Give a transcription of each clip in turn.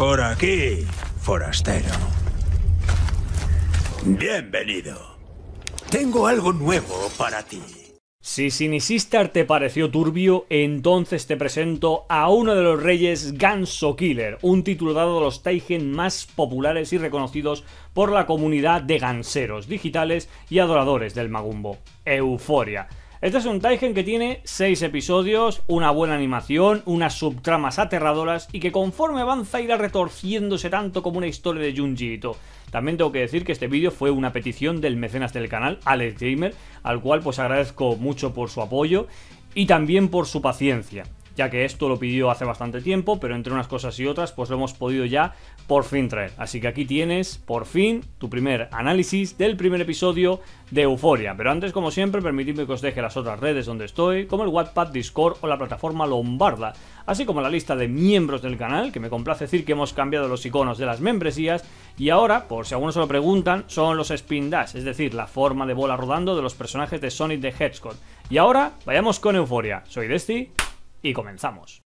Por aquí, forastero. Bienvenido. Tengo algo nuevo para ti. Si sinisistar te pareció turbio, entonces te presento a uno de los reyes Ganso Killer, un título dado de los Taigen más populares y reconocidos por la comunidad de ganseros digitales y adoradores del Magumbo, Euforia. Este es un Taigen que tiene 6 episodios, una buena animación, unas subtramas aterradoras y que conforme avanza irá retorciéndose tanto como una historia de Junji Ito. También tengo que decir que este vídeo fue una petición del mecenas del canal, Alex Gamer, al cual pues agradezco mucho por su apoyo y también por su paciencia ya que esto lo pidió hace bastante tiempo, pero entre unas cosas y otras, pues lo hemos podido ya por fin traer. Así que aquí tienes, por fin, tu primer análisis del primer episodio de Euforia. Pero antes, como siempre, permitidme que os deje las otras redes donde estoy, como el Wattpad, Discord o la plataforma Lombarda, así como la lista de miembros del canal, que me complace decir que hemos cambiado los iconos de las membresías, y ahora, por si algunos se lo preguntan, son los Spin Dash, es decir, la forma de bola rodando de los personajes de Sonic the Hedgehog. Y ahora, vayamos con Euforia. Soy Desti y comenzamos.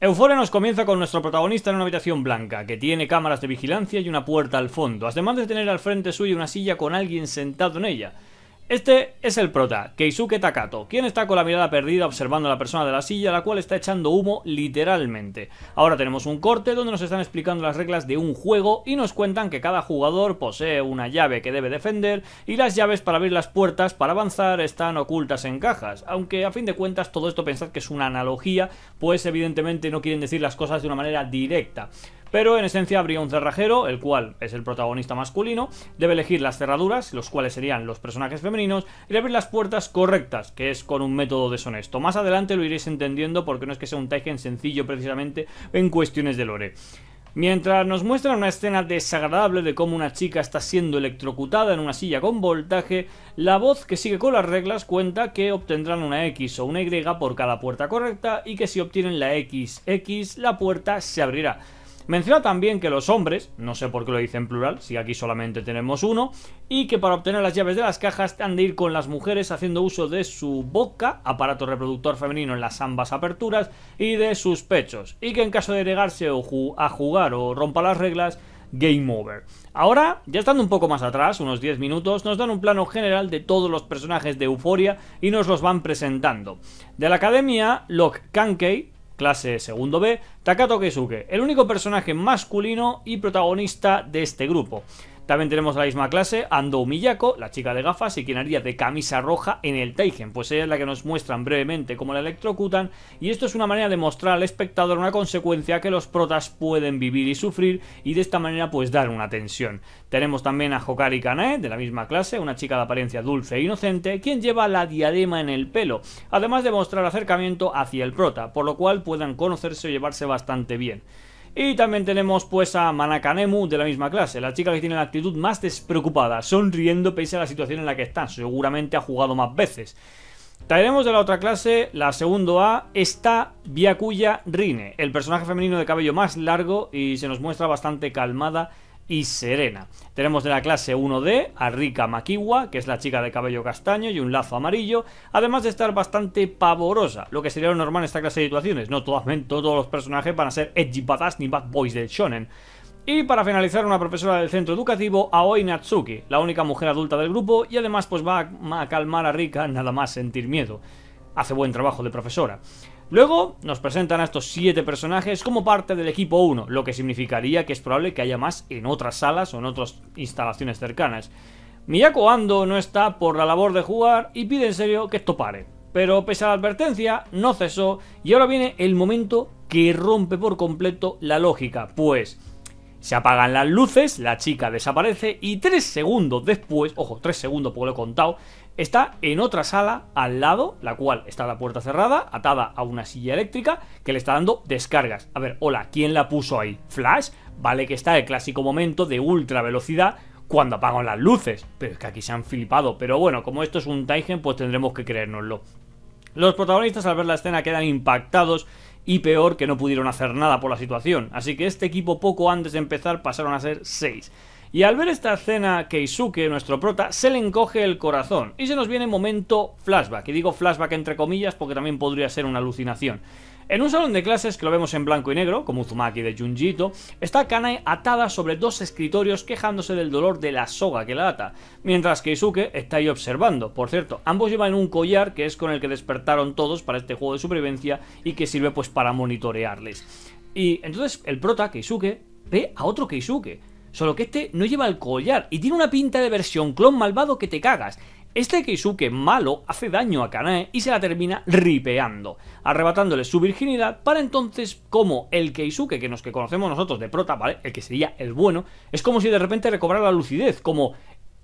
Euphoria nos comienza con nuestro protagonista en una habitación blanca, que tiene cámaras de vigilancia y una puerta al fondo, además de tener al frente suyo una silla con alguien sentado en ella. Este es el prota, Keisuke Takato, quien está con la mirada perdida observando a la persona de la silla, la cual está echando humo literalmente. Ahora tenemos un corte donde nos están explicando las reglas de un juego y nos cuentan que cada jugador posee una llave que debe defender y las llaves para abrir las puertas para avanzar están ocultas en cajas, aunque a fin de cuentas todo esto pensad que es una analogía, pues evidentemente no quieren decir las cosas de una manera directa. Pero en esencia habría un cerrajero, el cual es el protagonista masculino, debe elegir las cerraduras, los cuales serían los personajes femeninos, y abrir las puertas correctas, que es con un método deshonesto. Más adelante lo iréis entendiendo porque no es que sea un Taigen sencillo precisamente en cuestiones de lore. Mientras nos muestran una escena desagradable de cómo una chica está siendo electrocutada en una silla con voltaje, la voz que sigue con las reglas cuenta que obtendrán una X o una Y por cada puerta correcta y que si obtienen la XX, la puerta se abrirá. Menciona también que los hombres, no sé por qué lo dice en plural, si aquí solamente tenemos uno, y que para obtener las llaves de las cajas han de ir con las mujeres haciendo uso de su boca, aparato reproductor femenino en las ambas aperturas, y de sus pechos, y que en caso de negarse o a jugar o rompa las reglas, Game Over. Ahora, ya estando un poco más atrás, unos 10 minutos, nos dan un plano general de todos los personajes de Euforia y nos los van presentando. De la academia, Locke Kankei, clase segundo B, Takato Keisuke, el único personaje masculino y protagonista de este grupo. También tenemos la misma clase, Ando Miyako, la chica de gafas y quien haría de camisa roja en el Taigen, pues ella es la que nos muestran brevemente cómo la electrocutan y esto es una manera de mostrar al espectador una consecuencia que los protas pueden vivir y sufrir y de esta manera pues dar una tensión. Tenemos también a Hokari Kanae, de la misma clase, una chica de apariencia dulce e inocente, quien lleva la diadema en el pelo, además de mostrar acercamiento hacia el prota, por lo cual puedan conocerse o llevarse bastante bien. Y también tenemos pues a Manakanemu de la misma clase, la chica que tiene la actitud más despreocupada, sonriendo pese a la situación en la que está, seguramente ha jugado más veces. Traeremos de la otra clase, la segundo A, está Byakuya Rine, el personaje femenino de cabello más largo y se nos muestra bastante calmada y Serena. Tenemos de la clase 1D a Rika Makiwa, que es la chica de cabello castaño y un lazo amarillo, además de estar bastante pavorosa, lo que sería lo normal en esta clase de situaciones. No todos, todos los personajes van a ser edgy badass ni bad boys del shonen. Y para finalizar, una profesora del centro educativo, Aoi Natsuki, la única mujer adulta del grupo y además pues va a calmar a Rika nada más sentir miedo. Hace buen trabajo de profesora. Luego nos presentan a estos 7 personajes como parte del equipo 1, lo que significaría que es probable que haya más en otras salas o en otras instalaciones cercanas. Miyako Ando no está por la labor de jugar y pide en serio que esto pare. Pero pese a la advertencia, no cesó y ahora viene el momento que rompe por completo la lógica, pues se apagan las luces, la chica desaparece y 3 segundos después, ojo, 3 segundos porque lo he contado, está en otra sala al lado, la cual está la puerta cerrada, atada a una silla eléctrica, que le está dando descargas. A ver, hola, ¿quién la puso ahí? ¿Flash? Vale que está el clásico momento de ultra velocidad cuando apagan las luces, pero es que aquí se han flipado. Pero bueno, como esto es un Taigen, pues tendremos que creérnoslo. Los protagonistas al ver la escena quedan impactados y peor que no pudieron hacer nada por la situación, así que este equipo poco antes de empezar pasaron a ser 6. Y al ver esta escena, Keisuke, nuestro prota, se le encoge el corazón y se nos viene momento flashback. Y digo flashback entre comillas porque también podría ser una alucinación. En un salón de clases que lo vemos en blanco y negro, como Uzumaki de Junjito, está Kanae atada sobre dos escritorios quejándose del dolor de la soga que la ata, mientras Keisuke está ahí observando. Por cierto, ambos llevan un collar que es con el que despertaron todos para este juego de supervivencia y que sirve pues para monitorearles. Y entonces el prota, Keisuke, ve a otro Keisuke, Solo que este no lleva el collar y tiene una pinta de versión clon malvado que te cagas. Este Keisuke malo hace daño a Kanae y se la termina ripeando, arrebatándole su virginidad para entonces como el Keisuke que nos que conocemos nosotros de prota, ¿vale? El que sería el bueno, es como si de repente recobrara la lucidez, como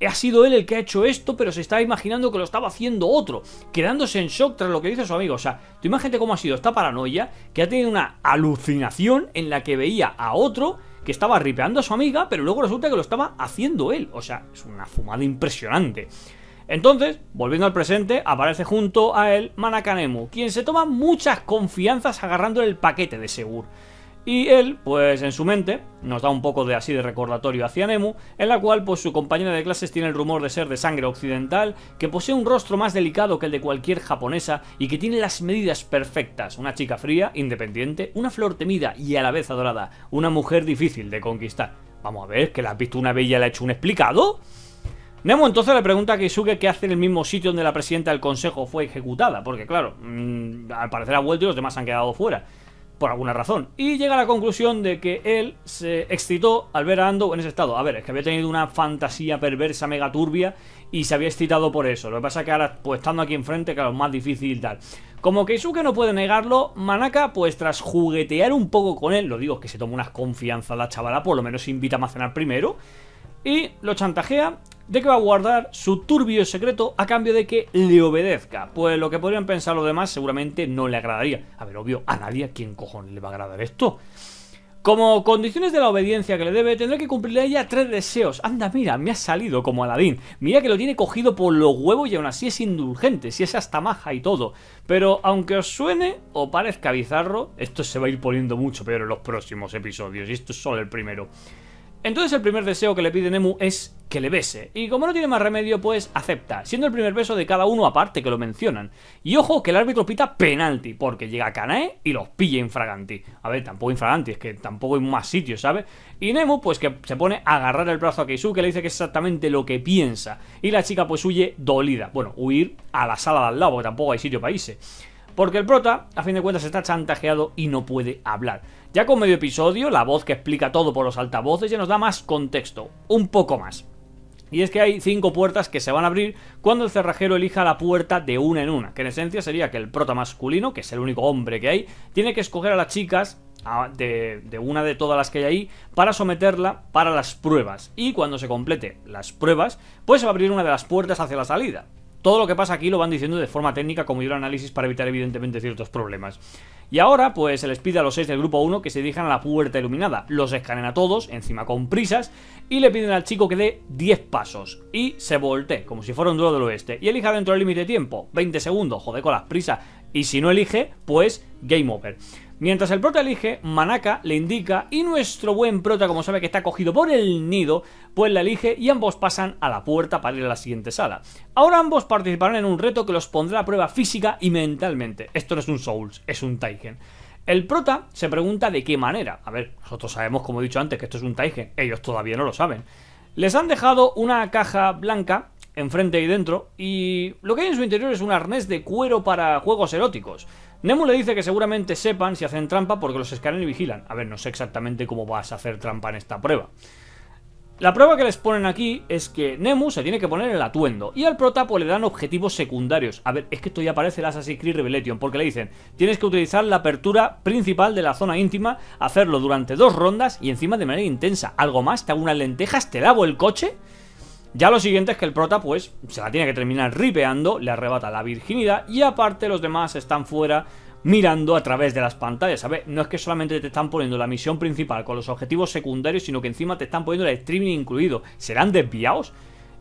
ha sido él el que ha hecho esto, pero se está imaginando que lo estaba haciendo otro, quedándose en shock tras lo que dice su amigo. O sea, tú imagínate cómo ha sido esta paranoia, que ha tenido una alucinación en la que veía a otro que estaba ripeando a su amiga, pero luego resulta que lo estaba haciendo él. O sea, es una fumada impresionante. Entonces, volviendo al presente, aparece junto a él Manakanemu, quien se toma muchas confianzas agarrando el paquete de Segur. Y él, pues en su mente, nos da un poco de así de recordatorio hacia Nemu, en la cual pues su compañera de clases tiene el rumor de ser de sangre occidental, que posee un rostro más delicado que el de cualquier japonesa y que tiene las medidas perfectas, una chica fría, independiente, una flor temida y a la vez adorada, una mujer difícil de conquistar. Vamos a ver, que la has visto una bella y le ha hecho un explicado. Nemo entonces le pregunta a Keisuke qué hace en el mismo sitio donde la presidenta del consejo fue ejecutada, porque claro, mm, al parecer ha vuelto y los demás han quedado fuera por alguna razón. Y llega a la conclusión de que él se excitó al ver a Ando en ese estado. A ver, es que había tenido una fantasía perversa, mega turbia, y se había excitado por eso. Lo que pasa es que ahora, pues estando aquí enfrente, claro, es más difícil tal. Como Keisuke no puede negarlo, Manaka, pues tras juguetear un poco con él, lo digo, que se toma unas confianzas la chavala, por lo menos se invita a almacenar primero y lo chantajea de que va a guardar su turbio secreto a cambio de que le obedezca. Pues lo que podrían pensar los demás seguramente no le agradaría. A ver, obvio, a nadie a quien cojones le va a agradar esto. Como condiciones de la obediencia que le debe, tendrá que cumplirle a ella tres deseos. Anda, mira, me ha salido como Aladín. Mira que lo tiene cogido por los huevos y aún así es indulgente, si es hasta maja y todo. Pero aunque os suene o parezca bizarro, esto se va a ir poniendo mucho peor en los próximos episodios, y esto es solo el primero. Entonces el primer deseo que le pide Nemu es que le bese, y como no tiene más remedio, pues acepta, siendo el primer beso de cada uno aparte que lo mencionan. Y ojo que el árbitro pita penalti, porque llega Kanae y los pilla infraganti. A ver, tampoco infraganti, es que tampoco hay más sitio, ¿sabes? Y Nemu, pues que se pone a agarrar el brazo a que le dice que es exactamente lo que piensa, y la chica pues huye dolida. Bueno, huir a la sala de al lado, porque tampoco hay sitio para irse. Porque el prota, a fin de cuentas, está chantajeado y no puede hablar. Ya con medio episodio, la voz que explica todo por los altavoces ya nos da más contexto, un poco más. Y es que hay cinco puertas que se van a abrir cuando el cerrajero elija la puerta de una en una, que en esencia sería que el prota masculino, que es el único hombre que hay, tiene que escoger a las chicas de, una de todas las que hay ahí para someterla para las pruebas. Y cuando se complete las pruebas, pues se va a abrir una de las puertas hacia la salida todo lo que pasa aquí lo van diciendo de forma técnica, como yo análisis, para evitar evidentemente ciertos problemas. Y ahora, pues se les pide a los 6 del grupo 1 que se dirijan a la puerta iluminada. Los escanean a todos, encima con prisas, y le piden al chico que dé 10 pasos. Y se voltee, como si fuera un duro del oeste. Y elija dentro del límite de tiempo, 20 segundos, joder con las prisas. Y si no elige, pues game over. Mientras el prota elige, Manaka le indica y nuestro buen prota, como sabe que está cogido por el nido, pues la elige y ambos pasan a la puerta para ir a la siguiente sala. Ahora ambos participarán en un reto que los pondrá a prueba física y mentalmente. Esto no es un Souls, es un Taigen. El prota se pregunta de qué manera. A ver, nosotros sabemos, como he dicho antes, que esto es un Taigen. Ellos todavía no lo saben. Les han dejado una caja blanca enfrente y dentro y lo que hay en su interior es un arnés de cuero para juegos eróticos. Nemu le dice que seguramente sepan si hacen trampa porque los escanean y vigilan. A ver, no sé exactamente cómo vas a hacer trampa en esta prueba. La prueba que les ponen aquí es que Nemu se tiene que poner el atuendo y al protapo pues, le dan objetivos secundarios. A ver, es que esto ya parece el Assassin's Creed Revelation porque le dicen tienes que utilizar la apertura principal de la zona íntima, hacerlo durante dos rondas y encima de manera intensa. ¿Algo más? ¿Te hago unas lentejas? ¿Te lavo el coche? Ya lo siguiente es que el prota pues se la tiene que terminar ripeando, le arrebata la virginidad y aparte los demás están fuera mirando a través de las pantallas, ¿sabes? No es que solamente te están poniendo la misión principal con los objetivos secundarios, sino que encima te están poniendo el streaming incluido. ¿Serán desviados?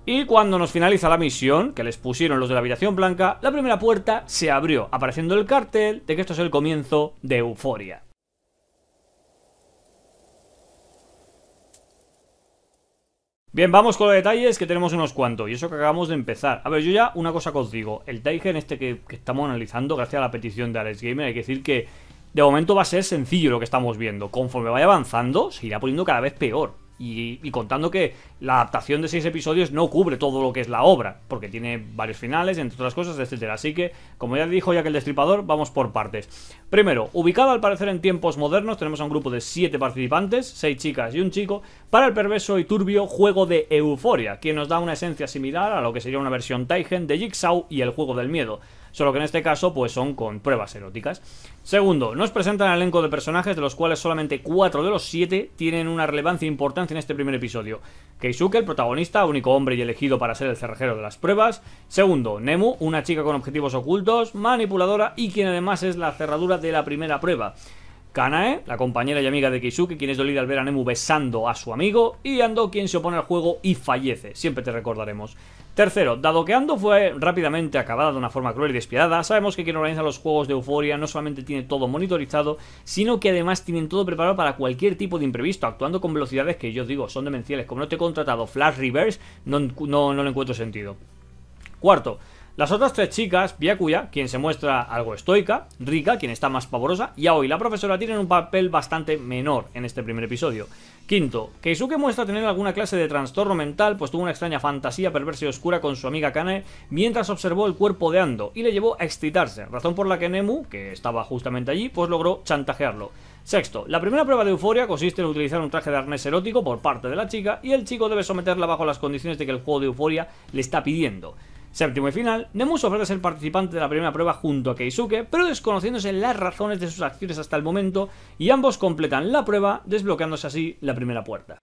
Y cuando nos finaliza la misión, que les pusieron los de la habitación blanca, la primera puerta se abrió, apareciendo el cartel de que esto es el comienzo de Euforia. Bien, vamos con los detalles que tenemos unos cuantos y eso que acabamos de empezar. A ver, yo ya una cosa que os digo, el en este que, que estamos analizando gracias a la petición de Alex Gamer, hay que decir que de momento va a ser sencillo lo que estamos viendo. Conforme vaya avanzando, se irá poniendo cada vez peor. Y, contando que la adaptación de seis episodios no cubre todo lo que es la obra, porque tiene varios finales, entre otras cosas, etcétera. Así que, como ya dijo ya que el destripador, vamos por partes. Primero, ubicado al parecer en tiempos modernos, tenemos a un grupo de siete participantes, seis chicas y un chico, para el perverso y turbio juego de Euforia, que nos da una esencia similar a lo que sería una versión Taigen de Jigsaw y el juego del miedo solo que en este caso pues son con pruebas eróticas. Segundo, nos presentan el elenco de personajes de los cuales solamente 4 de los 7 tienen una relevancia importante en este primer episodio. Keisuke, el protagonista, único hombre y elegido para ser el cerrajero de las pruebas. Segundo, Nemu, una chica con objetivos ocultos, manipuladora y quien además es la cerradura de la primera prueba. Kanae, ¿eh? la compañera y amiga de Keisuke, quien es dolida al ver a Nemu besando a su amigo, y Ando, quien se opone al juego y fallece, siempre te recordaremos. Tercero, dado que Ando fue rápidamente acabada de una forma cruel y despiadada, sabemos que quien organiza los juegos de Euforia no solamente tiene todo monitorizado, sino que además tienen todo preparado para cualquier tipo de imprevisto, actuando con velocidades que yo digo son demenciales. Como no te he contratado Flash Reverse, no, no, no le encuentro sentido. Cuarto, las otras tres chicas, Byakuya, quien se muestra algo estoica, Rika, quien está más pavorosa, y Aoi, la profesora, tienen un papel bastante menor en este primer episodio. Quinto, Keisuke muestra tener alguna clase de trastorno mental, pues tuvo una extraña fantasía perversa y oscura con su amiga Kane mientras observó el cuerpo de Ando y le llevó a excitarse, razón por la que Nemu, que estaba justamente allí, pues logró chantajearlo. Sexto, la primera prueba de euforia consiste en utilizar un traje de arnés erótico por parte de la chica y el chico debe someterla bajo las condiciones de que el juego de euforia le está pidiendo. Séptimo y final, Nemus ofrece ser participante de la primera prueba junto a Keisuke, pero desconociéndose las razones de sus acciones hasta el momento, y ambos completan la prueba, desbloqueándose así la primera puerta.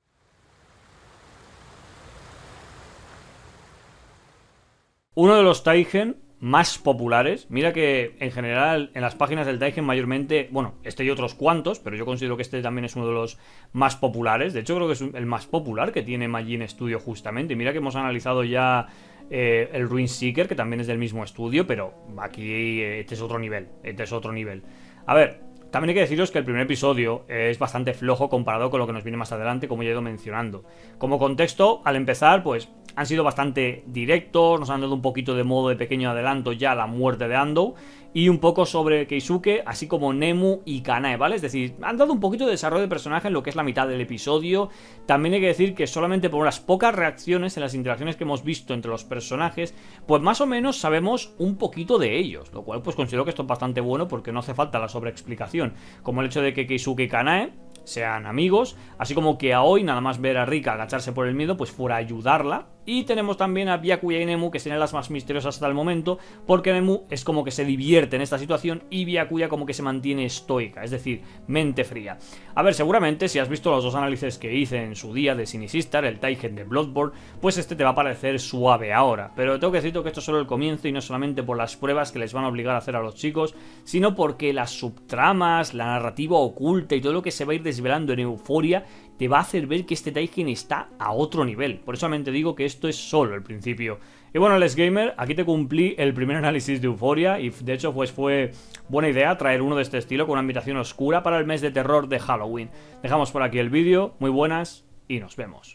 Uno de los Taigen más populares, mira que en general en las páginas del Taigen mayormente, bueno, este y otros cuantos, pero yo considero que este también es uno de los más populares, de hecho creo que es el más popular que tiene Majin Studio justamente, mira que hemos analizado ya eh, el Ruin Seeker, que también es del mismo estudio, pero aquí eh, este es otro nivel, este es otro nivel. A ver, también hay que deciros que el primer episodio es bastante flojo comparado con lo que nos viene más adelante, como ya he ido mencionando. Como contexto, al empezar, pues han sido bastante directos, nos han dado un poquito de modo de pequeño adelanto ya la muerte de Ando y un poco sobre Keisuke, así como Nemu y Kanae, ¿vale? Es decir, han dado un poquito de desarrollo de personaje en lo que es la mitad del episodio. También hay que decir que solamente por unas pocas reacciones en las interacciones que hemos visto entre los personajes, pues más o menos sabemos un poquito de ellos, lo cual pues considero que esto es bastante bueno porque no hace falta la sobreexplicación, como el hecho de que Keisuke y Kanae sean amigos, así como que a hoy nada más ver a Rika agacharse por el miedo, pues fuera a ayudarla, y tenemos también a Byakuya y Nemu, que serían las más misteriosas hasta el momento, porque Nemu es como que se divierte en esta situación y Byakuya como que se mantiene estoica, es decir, mente fría. A ver, seguramente si has visto los dos análisis que hice en su día de Sinistar, el Taigen de Bloodborne, pues este te va a parecer suave ahora. Pero tengo que decirte que esto es solo el comienzo y no solamente por las pruebas que les van a obligar a hacer a los chicos, sino porque las subtramas, la narrativa oculta y todo lo que se va a ir desvelando en Euforia te va a hacer ver que este Taiken está a otro nivel. Por eso te digo que esto es solo el principio. Y bueno, Les Gamer, aquí te cumplí el primer análisis de Euforia y de hecho pues fue buena idea traer uno de este estilo con una ambientación oscura para el mes de terror de Halloween. Dejamos por aquí el vídeo, muy buenas y nos vemos.